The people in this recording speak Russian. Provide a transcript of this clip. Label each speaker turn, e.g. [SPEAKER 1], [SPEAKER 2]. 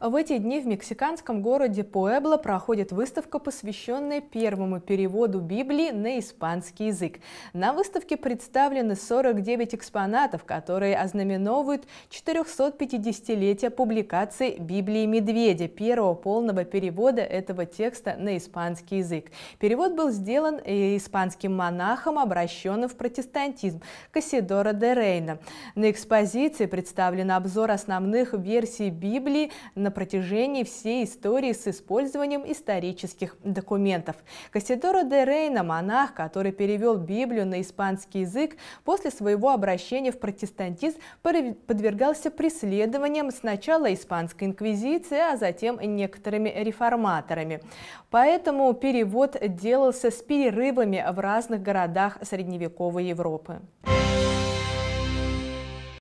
[SPEAKER 1] В эти дни в мексиканском городе Пуэбло проходит выставка, посвященная первому переводу Библии на испанский язык. На выставке представлены 49 экспонатов, которые ознаменовывают 450-летие публикации Библии Медведя, первого полного перевода этого текста на испанский язык. Перевод был сделан э, испанским монахом, обращенным в протестантизм, Кассидора де Рейна. На экспозиции представлен обзор основных версий Библии на на протяжении всей истории с использованием исторических документов. Кассидоро де Рейна, монах, который перевел Библию на испанский язык, после своего обращения в протестантизм подвергался преследованиям сначала испанской инквизиции, а затем некоторыми реформаторами. Поэтому перевод делался с перерывами в разных городах средневековой Европы.